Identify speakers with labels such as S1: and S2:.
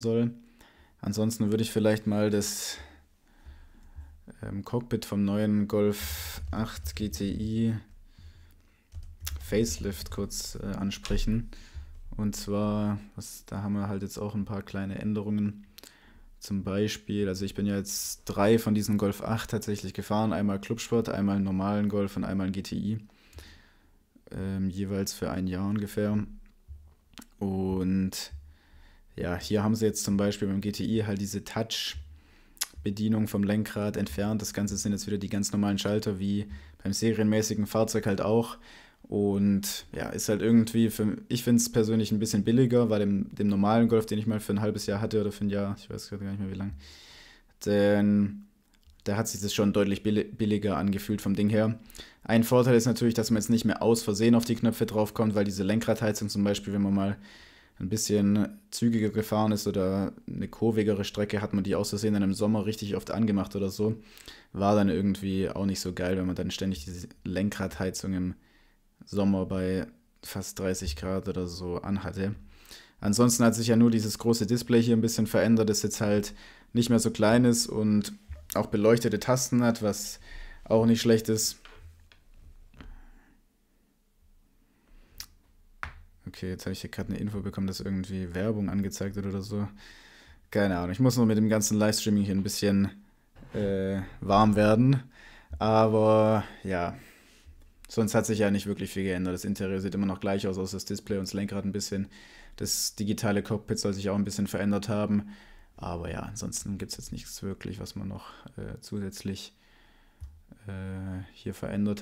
S1: soll. Ansonsten würde ich vielleicht mal das ähm, Cockpit vom neuen Golf 8 GTI Facelift kurz äh, ansprechen. Und zwar, was, da haben wir halt jetzt auch ein paar kleine Änderungen. Zum Beispiel, also ich bin ja jetzt drei von diesen Golf 8 tatsächlich gefahren. Einmal Clubsport, einmal einen normalen Golf und einmal einen GTI. Ähm, jeweils für ein Jahr ungefähr. Und ja, hier haben sie jetzt zum Beispiel beim GTI halt diese Touch- Bedienung vom Lenkrad entfernt. Das Ganze sind jetzt wieder die ganz normalen Schalter, wie beim serienmäßigen Fahrzeug halt auch. Und ja, ist halt irgendwie, für, ich finde es persönlich ein bisschen billiger, weil dem, dem normalen Golf, den ich mal für ein halbes Jahr hatte oder für ein Jahr, ich weiß gerade gar nicht mehr wie lang, denn da hat sich das schon deutlich billiger angefühlt vom Ding her. Ein Vorteil ist natürlich, dass man jetzt nicht mehr aus Versehen auf die Knöpfe draufkommt, weil diese Lenkradheizung zum Beispiel, wenn man mal ein bisschen zügiger gefahren ist oder eine kurvigere Strecke, hat man die aus Versehen dann im Sommer richtig oft angemacht oder so. War dann irgendwie auch nicht so geil, wenn man dann ständig diese Lenkradheizung im Sommer bei fast 30 Grad oder so anhatte. Ansonsten hat sich ja nur dieses große Display hier ein bisschen verändert, das jetzt halt nicht mehr so klein ist und auch beleuchtete Tasten hat, was auch nicht schlecht ist. Okay, jetzt habe ich hier gerade eine Info bekommen, dass irgendwie Werbung angezeigt wird oder so. Keine Ahnung. Ich muss noch mit dem ganzen Livestreaming hier ein bisschen äh, warm werden. Aber ja, sonst hat sich ja nicht wirklich viel geändert. Das Interieur sieht immer noch gleich aus, außer das Display und das Lenkrad ein bisschen. Das digitale Cockpit soll sich auch ein bisschen verändert haben. Aber ja, ansonsten gibt es jetzt nichts wirklich, was man noch äh, zusätzlich äh, hier verändert